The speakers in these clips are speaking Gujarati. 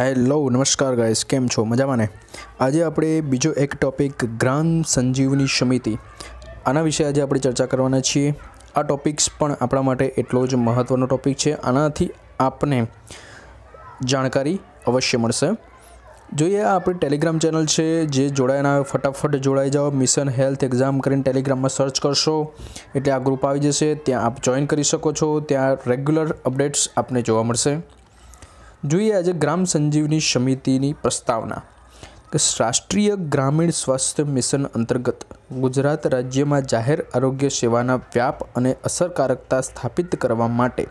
હેલો નમસ્કાર ગાઈસ કેમ છો મજામાં ને આજે આપણે બીજો એક ટોપિક ગ્રામ સંજીવની સમિતિ આના વિશે આજે આપણે ચર્ચા કરવાના છીએ આ ટોપિક્સ પણ આપણા માટે એટલો જ મહત્ત્વનો ટૉપિક છે આનાથી આપને જાણકારી અવશ્ય મળશે જોઈએ આ આપણી ટેલિગ્રામ ચેનલ છે જે જોડાયા ફટાફટ જોડાઈ જાઓ મિશન હેલ્થ એક્ઝામ કરીને ટેલિગ્રામમાં સર્ચ કરશો એટલે આ ગ્રુપ આવી જશે ત્યાં આપ જોઈન કરી શકો છો ત્યાં રેગ્યુલર અપડેટ્સ આપને જોવા મળશે જોઈએ આજે ગ્રામ સંજીવની સમિતિની પ્રસ્તાવના રાષ્ટ્રીય ગ્રામીણ સ્વાસ્થ્ય મિશન અંતર્ગત ગુજરાત રાજ્યમાં જાહેર આરોગ્ય સેવાના વ્યાપ અને અસરકારકતા સ્થાપિત કરવા માટે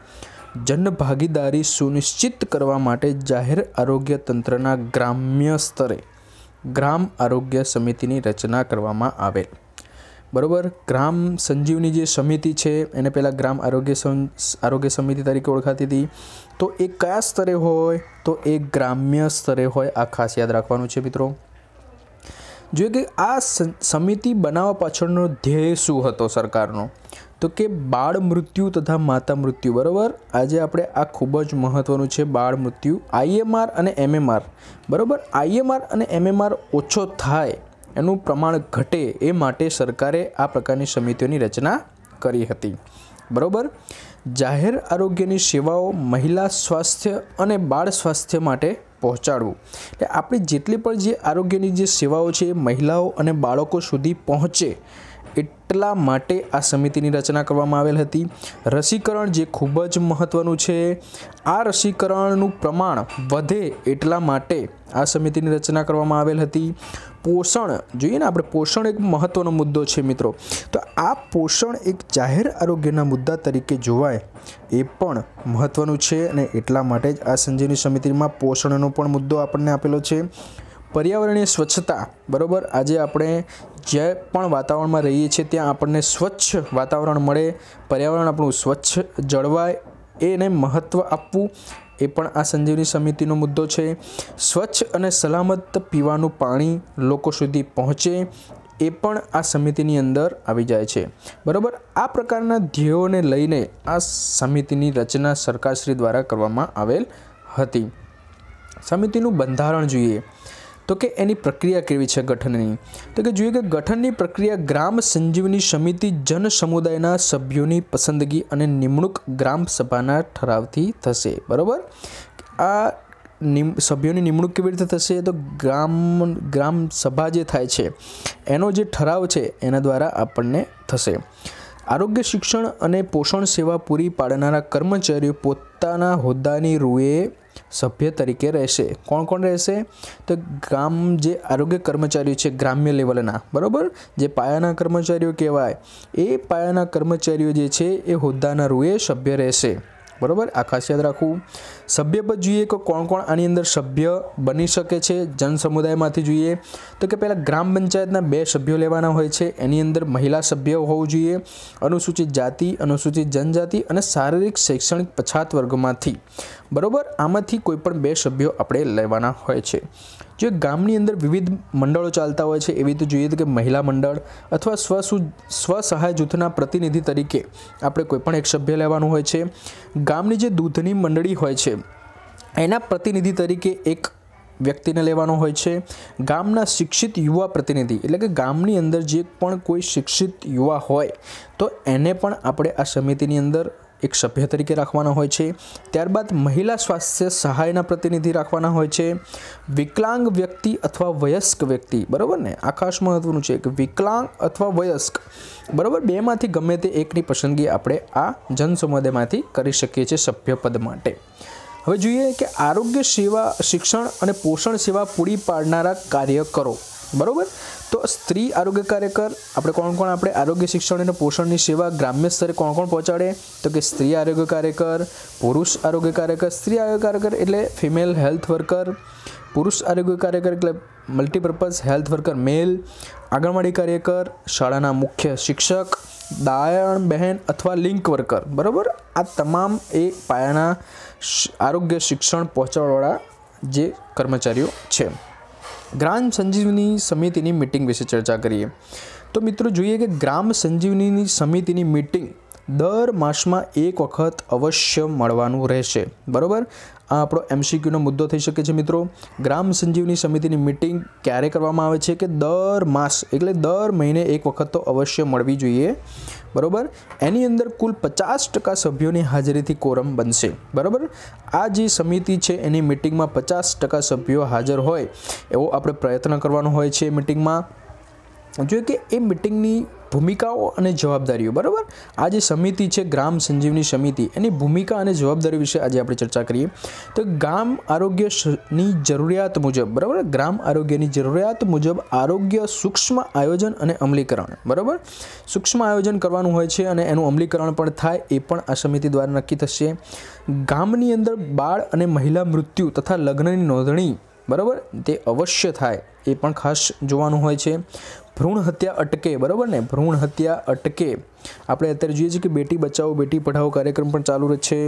જનભાગીદારી સુનિશ્ચિત કરવા માટે જાહેર આરોગ્ય તંત્રના ગ્રામ્ય સ્તરે ગ્રામ આરોગ્ય સમિતિની રચના કરવામાં આવેલ બરાબર ગ્રામ સંજીવની જે સમિતિ છે એને પહેલાં ગ્રામ આરોગ્ય આરોગ્ય સમિતિ તરીકે ઓળખાતી હતી તો એ કયા સ્તરે હોય તો એ ગ્રામ્ય સ્તરે હોય આ ખાસ યાદ રાખવાનું છે મિત્રો જોઈએ કે આ સમિતિ બનાવવા પાછળનો ધ્યેય શું હતો સરકારનો તો કે બાળ મૃત્યુ તથા માતા મૃત્યુ બરાબર આજે આપણે આ ખૂબ જ મહત્ત્વનું છે બાળ મૃત્યુ આઈએમઆર અને એમએમઆર બરાબર આઈએમઆર અને એમએમઆર ઓછો થાય એનું પ્રમાણ ઘટે એ માટે સરકારે આ પ્રકારની સમિતિઓની રચના કરી હતી બરોબર જાહેર આરોગ્યની સેવાઓ મહિલા સ્વાસ્થ્ય અને બાળ સ્વાસ્થ્ય માટે પહોંચાડવું એટલે આપણે જેટલી પણ જે આરોગ્યની જે સેવાઓ છે એ મહિલાઓ અને બાળકો સુધી પહોંચે એટલા માટે આ સમિતિની રચના કરવામાં આવેલ હતી રસીકરણ જે ખૂબ જ મહત્ત્વનું છે આ રસીકરણનું પ્રમાણ વધે એટલા માટે આ સમિતિની રચના કરવામાં આવેલ હતી પોષણ જોઈએ ને આપણે પોષણ એક મહત્ત્વનો મુદ્દો છે મિત્રો તો આ પોષણ એક જાહેર આરોગ્યના મુદ્દા તરીકે જોવાય એ પણ મહત્ત્વનું છે અને એટલા માટે જ આ સંજીવની સમિતિમાં પોષણનો પણ મુદ્દો આપણને આપેલો છે પર્યાવરણીય સ્વચ્છતા બરાબર આજે આપણે જે પણ વાતાવરણમાં રહીએ છીએ ત્યાં આપણને સ્વચ્છ વાતાવરણ મળે પર્યાવરણ આપણું સ્વચ્છ જળવાય એને મહત્ત્વ આપવું એ પણ આ સંજીવની સમિતિનો મુદ્દો છે સ્વચ્છ અને સલામત પીવાનું પાણી લોકો સુધી પહોંચે એ પણ આ સમિતિની અંદર આવી જાય છે બરાબર આ પ્રકારના ધ્યેયોને લઈને આ સમિતિની રચના સરકારશ્રી દ્વારા કરવામાં આવેલ હતી સમિતિનું બંધારણ જોઈએ તો કે એની પ્રક્રિયા કેવી છે ગઠનની તો કે જોઈએ કે ગઠનની પ્રક્રિયા ગ્રામ સંજીવની સમિતિ જન સમુદાયના સભ્યોની પસંદગી અને નિમણૂક ગ્રામ સભાના ઠરાવથી થશે બરાબર આ નિમ સભ્યોની નિમણૂક કેવી રીતે થશે તો ગ્રામ ગ્રામ સભા જે થાય છે એનો જે ઠરાવ છે એના દ્વારા આપણને થશે આરોગ્ય શિક્ષણ અને પોષણ સેવા પૂરી પાડનારા કર્મચારીઓ પોતાના હોદ્દાની રૂએ સભ્ય તરીકે રહેશે કોણ કોણ રહેશે તો ગ્રામ જે આરોગ્ય કર્મચારીઓ છે ગ્રામ્ય લેવલના બરાબર જે પાયાના કર્મચારીઓ કહેવાય એ પાયાના કર્મચારીઓ જે છે એ હોદ્દાના રૂએ સભ્ય રહેશે બરાબર આ ખાસ યાદ રાખવું સભ્યપદ જોઈએ કે કોણ કોણ આની અંદર સભ્ય બની શકે છે જન સમુદાયમાંથી જોઈએ તો કે પહેલાં ગ્રામ પંચાયતના બે સભ્યો લેવાના હોય છે એની અંદર મહિલા સભ્ય હોવું જોઈએ અનુસૂચિત જાતિ અનુસૂચિત જનજાતિ અને શારીરિક શૈક્ષણિક પછાત વર્ગમાંથી બરાબર આમાંથી કોઈ પણ બે સભ્યો આપણે લેવાના હોય છે જે ગામની અંદર વિવિધ મંડળો ચાલતા હોય છે એવી રીતે જોઈએ તો કે મહિલા મંડળ અથવા સ્વસુ સ્વસહાય જૂથના પ્રતિનિધિ તરીકે આપણે કોઈપણ એક સભ્ય લેવાનું હોય છે ગામની જે દૂધની મંડળી હોય છે એના પ્રતિનિધિ તરીકે એક વ્યક્તિને લેવાનો હોય છે ગામના શિક્ષિત યુવા પ્રતિનિધિ એટલે કે ગામની અંદર જે પણ કોઈ શિક્ષિત યુવા હોય તો એને પણ આપણે આ સમિતિની અંદર એક સભ્ય તરીકે રાખવાના હોય છે ત્યારબાદ મહિલા સ્વાસ્થ્ય સહાયના પ્રતિનિધિ રાખવાના હોય છે વિકલાંગ વ્યક્તિ અથવા વયસ્ક વ્યક્તિ બરાબર ને આ મહત્વનું છે કે વિકલાંગ અથવા વયસ્ક બરાબર બેમાંથી ગમે તે એકની પસંદગી આપણે આ જનસમુદાયમાંથી કરી શકીએ છીએ સભ્યપદ માટે હવે જોઈએ કે આરોગ્ય સેવા શિક્ષણ અને પોષણ સેવા પૂરી પાડનારા કાર્ય કરો બરાબર તો સ્ત્રી આરોગ્ય કાર્યકર આપણે કોણ કોણ આપણે આરોગ્ય શિક્ષણ અને પોષણની સેવા ગ્રામ્ય સ્તરે કોણ કોણ પહોંચાડે તો કે સ્ત્રી આરોગ્ય કાર્યકર પુરુષ આરોગ્ય કાર્યકર સ્ત્રી આરોગ્ય કાર્યકર એટલે ફિમેલ હેલ્થ વર્કર પુરુષ આરોગ્ય કાર્યકર એટલે multipurpose health worker male anganwadi કાર્યકર શાળાના મુખ્ય શિક્ષક દાયણ બહેન અથવા લિંક વર્કર બરાબર આ તમામ એ પાયાના આરોગ્ય શિક્ષણ પહોંચાડવાળા જે કર્મચારીઓ છે ગ્રામ સંજીવની સમિતિની મિટિંગ વિશે ચર્ચા કરીએ તો મિત્રો જોઈએ કે ગ્રામ સંજીવનીની સમિતિની મિટિંગ દર માસમાં એક વખત અવશ્ય મળવાનું રહેશે બરાબર આ આપણો એમસીક્યુનો મુદ્દો થઈ શકે છે મિત્રો ગ્રામ સંજીવની સમિતિની મિટિંગ ક્યારે કરવામાં આવે છે કે દર માસ એટલે દર મહિને એક વખત તો અવશ્ય મળવી જોઈએ બરાબર એની અંદર કુલ પચાસ ટકા સભ્યોની હાજરીથી કોરમ બનશે બરાબર આ જે સમિતિ છે એની મિટિંગમાં પચાસ ટકા સભ્યો હાજર હોય એવો આપણે પ્રયત્ન કરવાનો હોય છે મિટિંગમાં જોઈએ કે એ મિટિંગની ભૂમિકાઓ અને જવાબદારીઓ બરાબર આ જે સમિતિ છે ગ્રામ સંજીવની સમિતિ એની ભૂમિકા અને જવાબદારી વિશે આજે આપણે ચર્ચા કરીએ તો ગામ આરોગ્યની જરૂરિયાત મુજબ બરાબર ગ્રામ આરોગ્યની જરૂરિયાત મુજબ આરોગ્ય સૂક્ષ્મ આયોજન અને અમલીકરણ બરાબર સૂક્ષ્મ આયોજન કરવાનું હોય છે અને એનું અમલીકરણ પણ થાય એ પણ આ સમિતિ દ્વારા નક્કી થશે ગામની અંદર બાળ અને મહિલા મૃત્યુ તથા લગ્નની નોંધણી બરાબર તે અવશ્ય થાય એ પણ ખાસ જોવાનું હોય છે ભ્રૂણ હત્યા અટકે બરાબર ને ભ્રૂણ હત્યા અટકે આપણે અત્યારે જોઈએ છીએ કે બેટી બચાવો બેટી પઢાઓ કાર્યક્રમ પણ ચાલુ રહે છે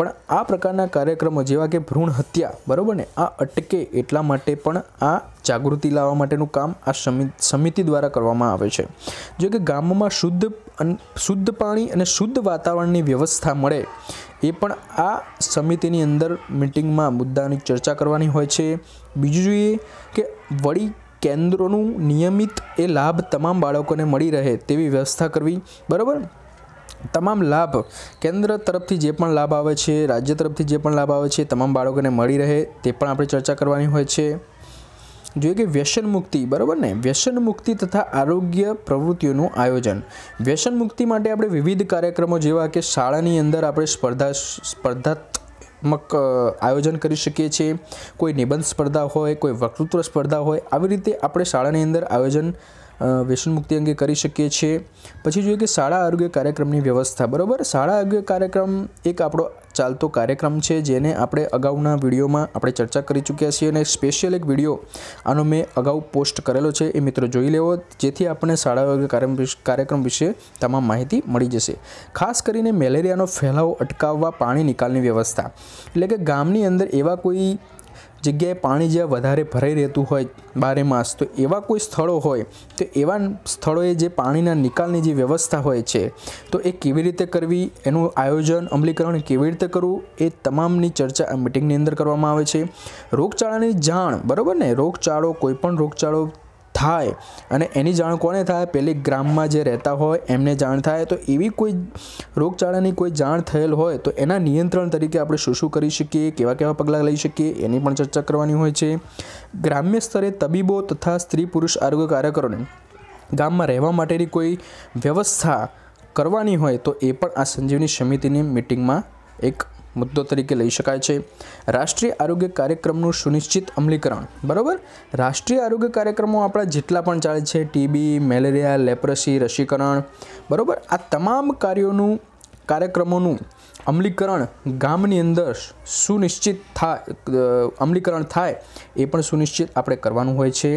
પણ આ પ્રકારના કાર્યક્રમો જેવા કે ભ્રૂણ હત્યા બરાબર ને આ અટકે એટલા માટે પણ આ જાગૃતિ લાવવા માટેનું કામ આ સમિતિ દ્વારા કરવામાં આવે છે જો કે ગામમાં શુદ્ધ શુદ્ધ પાણી અને શુદ્ધ વાતાવરણની વ્યવસ્થા મળે એ પણ આ સમિતિની અંદર મિટિંગમાં મુદ્દાની ચર્ચા કરવાની હોય છે બીજું જોઈએ કે વળી કેન્દ્રોનું નિયમિત એ લાભ તમામ બાળકોને મળી રહે તેવી વ્યવસ્થા કરવી બરાબર તમામ લાભ કેન્દ્ર તરફથી જે પણ લાભ આવે છે રાજ્ય તરફથી જે પણ લાભ આવે છે તમામ બાળકોને મળી રહે તે પણ આપણે ચર્ચા કરવાની હોય છે જોઈએ કે વ્યસન મુક્તિ બરાબર ને વ્યસન મુક્તિ તથા આરોગ્ય પ્રવૃત્તિઓનું આયોજન વ્યસન મુક્તિ માટે આપણે વિવિધ કાર્યક્રમો જેવા કે શાળાની અંદર આપણે સ્પર્ધા સ્પર્ધા સ્પર્ધાત્મક આયોજન કરી શકીએ છીએ કોઈ નિબંધ સ્પર્ધા હોય કોઈ વક્તૃત્વ સ્પર્ધા હોય આવી રીતે આપણે શાળાની અંદર આયોજન વ્યસન અંગે કરી શકીએ છીએ પછી જોઈએ કે શાળા આરોગ્ય કાર્યક્રમની વ્યવસ્થા બરાબર શાળા આરોગ્ય કાર્યક્રમ એક આપણો ચાલતો કાર્યક્રમ છે જેને આપણે અગાઉના વિડીયોમાં આપણે ચર્ચા કરી ચૂક્યા છીએ અને સ્પેશિયલ એક વિડીયો આનો મેં અગાઉ પોસ્ટ કરેલો છે એ મિત્રો જોઈ લેવો જેથી આપણને શાળા વર્ગ કાર્યક્રમ વિશે તમામ માહિતી મળી જશે ખાસ કરીને મેલેરિયાનો ફેલાવો અટકાવવા પાણી નિકાલની વ્યવસ્થા એટલે કે ગામની અંદર એવા કોઈ જગ્યાએ પાણી જ્યાં વધારે ભરાઈ રહેતું હોય બારે માસ તો એવા કોઈ સ્થળો હોય તો એવા સ્થળોએ જે પાણીના નિકાલની જે વ્યવસ્થા હોય છે તો એ કેવી રીતે કરવી એનું આયોજન અમલીકરણ કેવી રીતે કરવું એ તમામની ચર્ચા આ મિટિંગની અંદર કરવામાં આવે છે રોગચાળાની જાણ બરાબર ને રોગચાળો કોઈપણ રોગચાળો થાય અને એની જાણ કોને થાય પેલી ગ્રામમાં જે રહેતા હોય એમને જાણ થાય તો એવી કોઈ રોગચાળાની કોઈ જાણ થયેલ હોય તો એના નિયંત્રણ તરીકે આપણે શું શું કરી શકીએ કેવા કેવા પગલાં લઈ શકીએ એની પણ ચર્ચા કરવાની હોય છે ગ્રામ્ય સ્તરે તબીબો તથા સ્ત્રી પુરુષ આરોગ્ય કાર્યકરોને ગામમાં રહેવા માટેની કોઈ વ્યવસ્થા કરવાની હોય તો એ પણ આ સંજીવની સમિતિની મિટિંગમાં એક મુદ્દો તરીકે લઈ શકાય છે રાષ્ટ્રીય આરોગ્ય કાર્યક્રમનું સુનિશ્ચિત અમલીકરણ બરાબર રાષ્ટ્રીય આરોગ્ય કાર્યક્રમો આપણા જેટલા પણ ચાલે છે ટીબી મેલેરિયા લેપ્રસી રસીકરણ બરાબર આ તમામ કાર્યોનું કાર્યક્રમોનું અમલીકરણ ગામની અંદર સુનિશ્ચિત થાય અમલીકરણ થાય એ પણ સુનિશ્ચિત આપણે કરવાનું હોય છે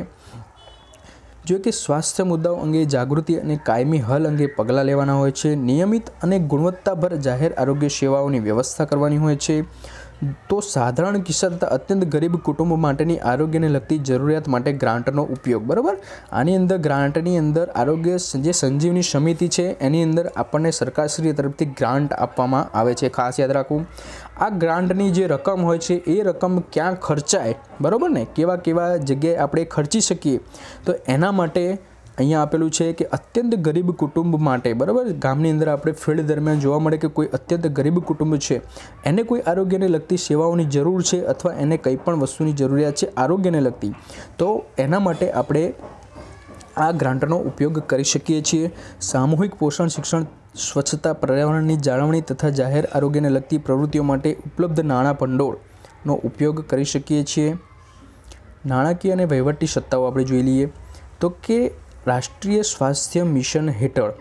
જો કે સ્વાસ્થ્ય મુદ્દાઓ અંગે જાગૃતિ અને કાયમી હલ અંગે પગલાં લેવાના હોય છે નિયમિત અને ગુણવત્તાભર જાહેર આરોગ્ય સેવાઓની વ્યવસ્થા કરવાની હોય છે તો સાધારણ કિસ્સા અત્યંત ગરીબ કુટુંબ માટેની આરોગ્યને લગતી જરૂરિયાત માટે ગ્રાન્ટનો ઉપયોગ બરાબર આની અંદર ગ્રાન્ટની અંદર આરોગ્ય જે સંજીવની સમિતિ છે એની અંદર આપણને સરકારશ્રી તરફથી ગ્રાન્ટ આપવામાં આવે છે ખાસ યાદ રાખવું આ ગ્રાન્ટની જે રકમ હોય છે એ રકમ ક્યાં ખર્ચાય બરાબર ને કેવા કેવા જગ્યાએ આપણે ખર્ચી શકીએ તો એના માટે અહીંયા આપેલું છે કે અત્યંત ગરીબ કુટુંબ માટે બરાબર ગામની અંદર આપણે ફિલ્ડ દરમિયાન જોવા મળે કે કોઈ અત્યંત ગરીબ કુટુંબ છે એને કોઈ આરોગ્યને લગતી સેવાઓની જરૂર છે અથવા એને કંઈ પણ વસ્તુની જરૂરિયાત છે આરોગ્યને લગતી તો એના માટે આપણે આ ગ્રાન્ટનો ઉપયોગ કરી શકીએ છીએ સામૂહિક પોષણ શિક્ષણ સ્વચ્છતા પર્યાવરણની જાળવણી તથા જાહેર આરોગ્યને લગતી પ્રવૃત્તિઓ માટે ઉપલબ્ધ નાણાં ભંડોળનો ઉપયોગ કરી શકીએ છીએ નાણાકીય અને વહીવટી સત્તાઓ આપણે જોઈ લઈએ તો કે રાષ્ટ્રીય સ્વાસ્થ્ય મિશન હેઠળ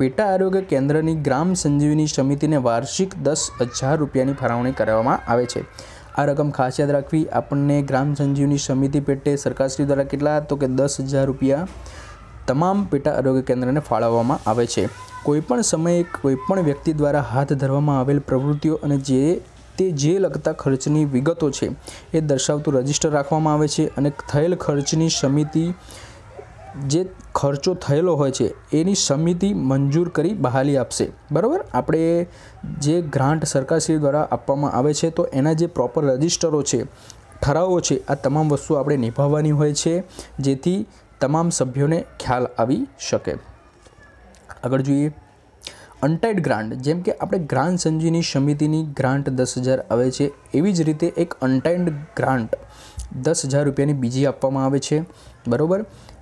પેટા આરોગ્ય કેન્દ્રની ગ્રામ સંજીવની સમિતિને વાર્ષિક દસ હજાર રૂપિયાની ફાળવણી કરવામાં આવે છે આ રકમ ખાસ યાદ રાખવી આપણને ગ્રામ સંજીવની સમિતિ પેટે સરકારશ્રી દ્વારા કેટલા તો કે દસ હજાર રૂપિયા તમામ પેટા આરોગ્ય કેન્દ્રને ફાળવવામાં આવે છે કોઈપણ સમયે કોઈપણ વ્યક્તિ દ્વારા હાથ ધરવામાં આવેલ પ્રવૃત્તિઓ અને જે તે જે લગતા ખર્ચની વિગતો છે એ દર્શાવતું રજિસ્ટર રાખવામાં આવે છે અને થયેલ ખર્ચની સમિતિ જે ખર્ચો થયેલો હોય છે એની સમિતિ મંજૂર કરી બહાલી આપશે બરાબર આપણે જે ગ્રાન્ટ સરકારશ્રી દ્વારા આપવામાં આવે છે તો એના જે પ્રોપર રજિસ્ટરો છે ઠરાવો છે આ તમામ વસ્તુ આપણે નિભાવવાની હોય છે જેથી તમામ સભ્યોને ખ્યાલ આવી શકે આગળ જોઈએ અનટાઇડ ગ્રાન્ટ જેમ કે આપણે ગ્રાન્ટ સંજીની સમિતિની ગ્રાન્ટ દસ હજાર આવે છે એવી જ રીતે એક અનટાઇડ ગ્રાન્ટ દસ હજાર રૂપિયાની બીજી આપવામાં આવે છે બરાબર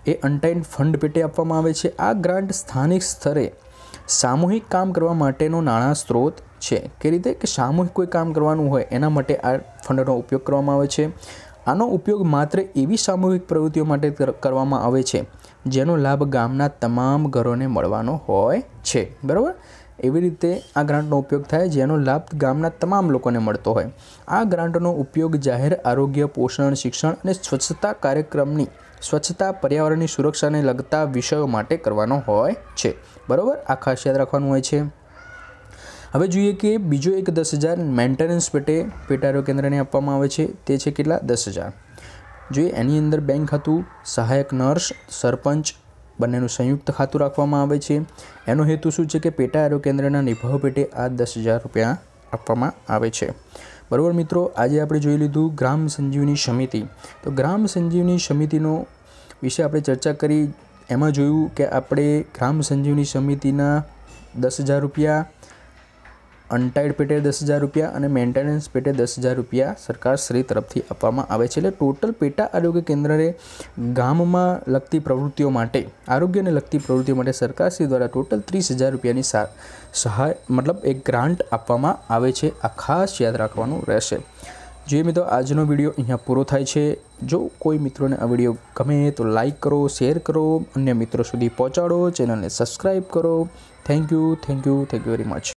એ અનટાઈન ફંડ પેટે આપવામાં આવે છે આ ગ્રાન્ટ સ્થાનિક સ્તરે સામૂહિક કામ કરવા માટેનો નાણાં સ્ત્રોત છે કે રીતે કે સામૂહિક કોઈ કામ કરવાનું હોય એના માટે આ ફંડનો ઉપયોગ કરવામાં આવે છે આનો ઉપયોગ માત્ર એવી સામૂહિક પ્રવૃત્તિઓ માટે કરવામાં આવે છે જેનો લાભ ગામના તમામ ઘરોને મળવાનો હોય છે બરાબર એવી રીતે આ ગ્રાન્ટનો ઉપયોગ થાય જેનો લાભ ગામના તમામ લોકોને મળતો હોય આ ગ્રાન્ટનો ઉપયોગ જાહેર આરોગ્ય પોષણ શિક્ષણ અને સ્વચ્છતા કાર્યક્રમની સ્વચ્છતા પર્યાવરણની સુરક્ષાને લગતા વિષયો માટે કરવાનો હોય છે બરાબર આ ખાસ યાદ રાખવાનું હોય છે હવે જોઈએ કે બીજો એક દસ હજાર મેન્ટેનન્સ પેટે પેટારો કેન્દ્રને આપવામાં આવે છે તે છે કેટલા દસ હજાર જોઈએ એની અંદર બેંક ખાતું સહાયક નર્સ સરપંચ બંનેનું સંયુક્ત ખાતું રાખવામાં આવે છે એનો હેતુ શું છે કે પેટા આરોગ્ય કેન્દ્રના નિભાવ પેટે આ દસ હજાર રૂપિયા આપવામાં આવે છે બરાબર મિત્રો આજે આપણે જોઈ લીધું ગ્રામ સંજીવની સમિતિ તો ગ્રામ સંજીવની સમિતિનો વિશે આપણે ચર્ચા કરી એમાં જોયું કે આપણે ગ્રામ સંજીવની સમિતિના દસ હજાર રૂપિયા અનટાઈડ પેટે દસ હજાર રૂપિયા અને મેન્ટેનન્સ પેટે દસ હજાર રૂપિયા સરકાર શ્રી તરફથી આપવામાં આવે છે એટલે ટોટલ પેટા આરોગ્ય કેન્દ્રને ગામમાં લગતી પ્રવૃત્તિઓ માટે આરોગ્યને લગતી પ્રવૃત્તિઓ માટે સરકારશ્રી દ્વારા ટોટલ ત્રીસ હજાર રૂપિયાની સહાય મતલબ એક ગ્રાન્ટ આપવામાં આવે છે આ ખાસ યાદ રાખવાનું રહેશે જે મિત્રો આજનો વિડીયો અહીંયા પૂરો થાય છે જો કોઈ મિત્રોને આ વિડીયો ગમે તો લાઇક કરો શેર કરો અન્ય મિત્રો સુધી પહોંચાડો ચેનલને સબસ્ક્રાઈબ કરો thank you thank you thank you very much